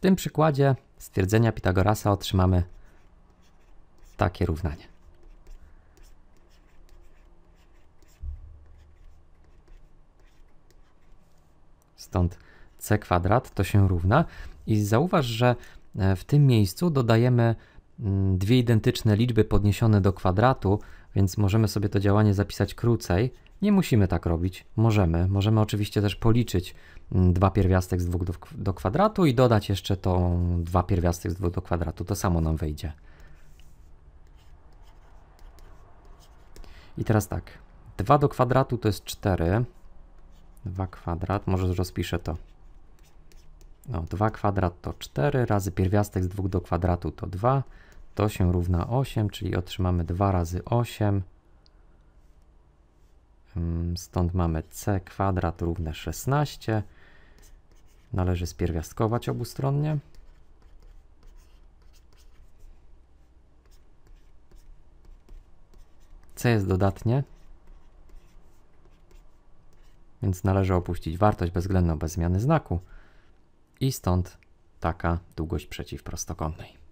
tym przykładzie stwierdzenia Pitagorasa otrzymamy takie równanie. Stąd c kwadrat to się równa i zauważ, że e, w tym miejscu dodajemy mm, dwie identyczne liczby podniesione do kwadratu, więc możemy sobie to działanie zapisać krócej. Nie musimy tak robić, możemy. Możemy oczywiście też policzyć mm, dwa pierwiastek z dwóch do, do kwadratu i dodać jeszcze tą dwa pierwiastek z dwóch do kwadratu, to samo nam wyjdzie. I teraz tak, 2 do kwadratu to jest 4, 2 kwadrat, może rozpiszę to. No, 2 kwadrat to 4 razy pierwiastek z 2 do kwadratu to 2 to się równa 8, czyli otrzymamy 2 razy 8. Mm, stąd mamy c kwadrat równe 16. Należy spierwiastkować obustronnie. C jest dodatnie, więc należy opuścić wartość bezwzględną bez zmiany znaku i stąd taka długość przeciwprostokątnej.